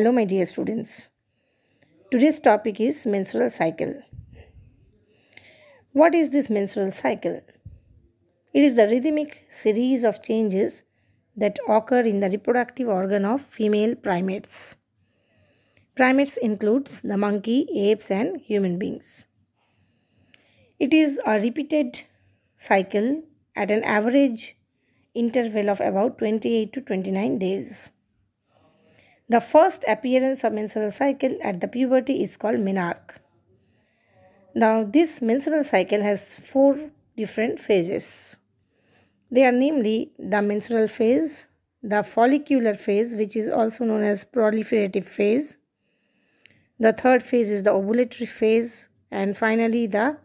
Hello my dear students. Today's topic is menstrual cycle. What is this menstrual cycle? It is the rhythmic series of changes that occur in the reproductive organ of female primates. Primates includes the monkey, apes and human beings. It is a repeated cycle at an average interval of about 28 to 29 days. The first appearance of menstrual cycle at the puberty is called menarche. Now this menstrual cycle has four different phases. They are namely the menstrual phase, the follicular phase which is also known as proliferative phase. The third phase is the ovulatory phase and finally the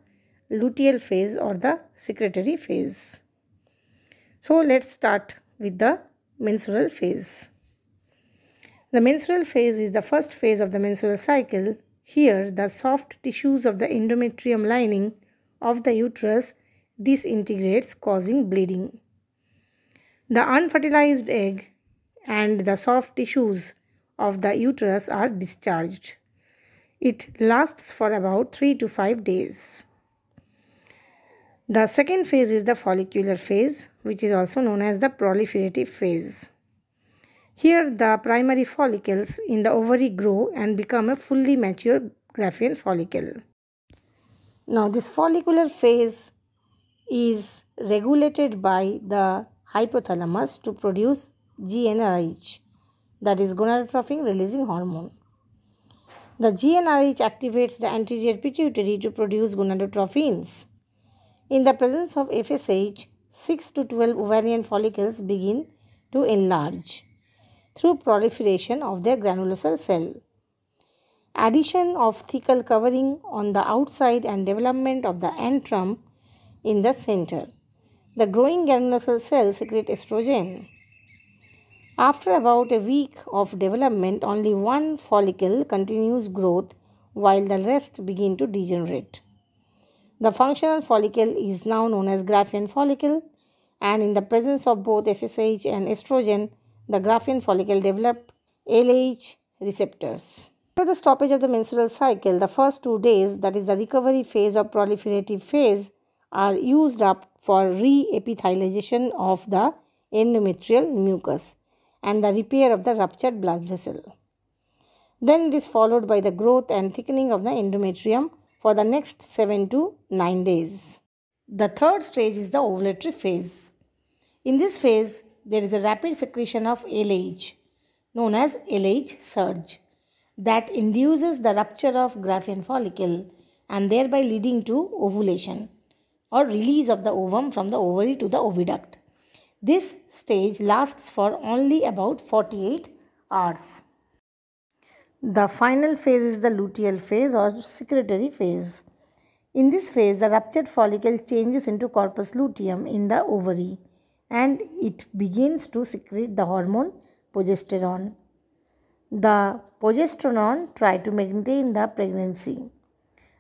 luteal phase or the secretory phase. So let's start with the menstrual phase. The menstrual phase is the first phase of the menstrual cycle. Here, the soft tissues of the endometrium lining of the uterus disintegrates causing bleeding. The unfertilized egg and the soft tissues of the uterus are discharged. It lasts for about 3 to 5 days. The second phase is the follicular phase which is also known as the proliferative phase. Here the primary follicles in the ovary grow and become a fully mature graphene follicle. Now this follicular phase is regulated by the hypothalamus to produce GnRH that is gonadotrophin releasing hormone. The GnRH activates the anterior pituitary to produce gonadotrophins. In the presence of FSH, 6 to 12 ovarian follicles begin to enlarge through proliferation of their granulosa cell. Addition of thecal covering on the outside and development of the antrum in the center. The growing granulosa cells secrete estrogen. After about a week of development, only one follicle continues growth while the rest begin to degenerate. The functional follicle is now known as graphene follicle and in the presence of both FSH and estrogen, the graphene follicle develop LH receptors. After the stoppage of the menstrual cycle, the first two days, that is the recovery phase or proliferative phase, are used up for re-epithelialization of the endometrial mucus and the repair of the ruptured blood vessel. Then it is followed by the growth and thickening of the endometrium for the next 7 to 9 days. The third stage is the ovulatory phase. In this phase, there is a rapid secretion of LH known as LH surge that induces the rupture of graphene follicle and thereby leading to ovulation or release of the ovum from the ovary to the oviduct. This stage lasts for only about 48 hours. The final phase is the luteal phase or secretory phase. In this phase, the ruptured follicle changes into corpus luteum in the ovary and it begins to secrete the hormone progesterone. The progesterone try to maintain the pregnancy.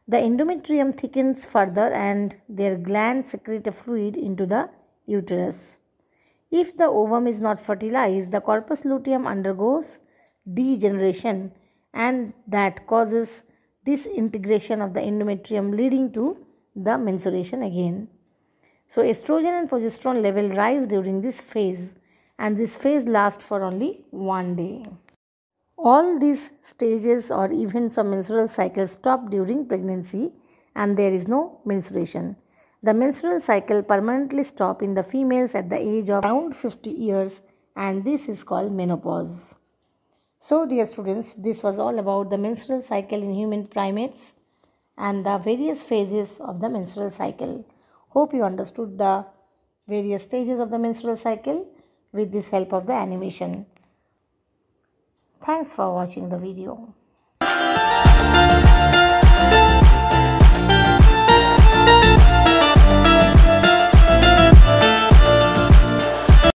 The endometrium thickens further and their glands secrete a fluid into the uterus. If the ovum is not fertilized, the corpus luteum undergoes degeneration and that causes disintegration of the endometrium leading to the mensuration again. So estrogen and progesterone level rise during this phase and this phase lasts for only one day. All these stages or events of menstrual cycle stop during pregnancy and there is no menstruation. The menstrual cycle permanently stop in the females at the age of around 50 years and this is called menopause. So dear students, this was all about the menstrual cycle in human primates and the various phases of the menstrual cycle. Hope you understood the various stages of the menstrual cycle with this help of the animation. Thanks for watching the video.